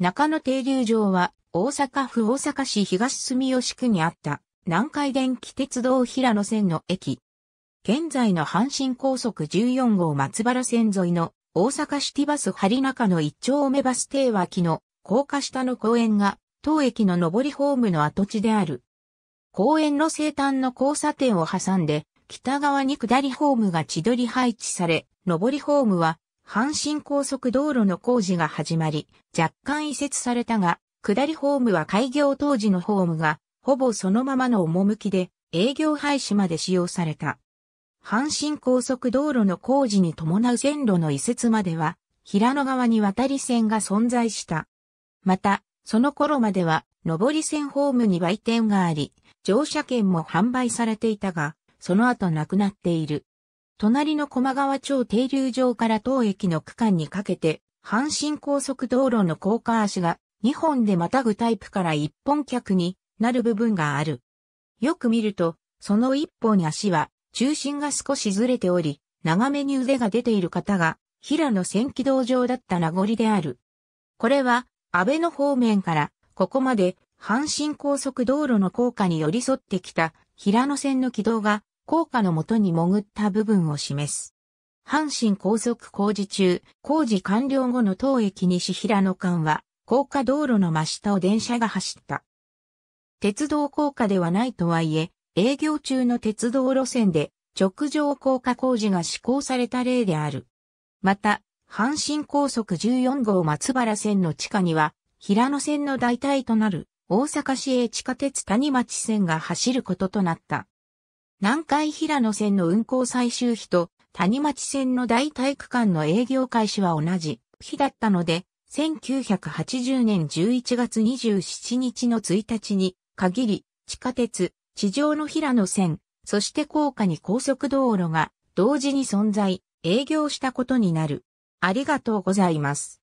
中野停留場は大阪府大阪市東住吉区にあった南海電気鉄道平野線の駅。現在の阪神高速14号松原線沿いの大阪シティバス張中の一丁目バス停脇の高架下の公園が当駅の上りホームの跡地である。公園の西端の交差点を挟んで北側に下りホームが千鳥配置され、上りホームは阪神高速道路の工事が始まり、若干移設されたが、下りホームは開業当時のホームが、ほぼそのままの趣で、営業廃止まで使用された。阪神高速道路の工事に伴う線路の移設までは、平野川に渡り線が存在した。また、その頃までは、上り線ホームに売店があり、乗車券も販売されていたが、その後なくなっている。隣の駒川町停留場から当駅の区間にかけて、阪神高速道路の高架足が2本でまたぐタイプから1本脚になる部分がある。よく見ると、その1本足は中心が少しずれており、長めに腕が出ている方が平野線軌道上だった名残である。これは、安倍の方面からここまで阪神高速道路の高架に寄り添ってきた平野線の軌道が効果のもとに潜った部分を示す。阪神高速工事中、工事完了後の当駅西平野間は、高架道路の真下を電車が走った。鉄道高架ではないとはいえ、営業中の鉄道路線で直上高架工事が施行された例である。また、阪神高速14号松原線の地下には、平野線の代替となる大阪市営地下鉄谷町線が走ることとなった。南海平野線の運行最終日と谷町線の大体区間の営業開始は同じ日だったので、1980年11月27日の1日に限り、地下鉄、地上の平野線、そして高架に高速道路が同時に存在、営業したことになる。ありがとうございます。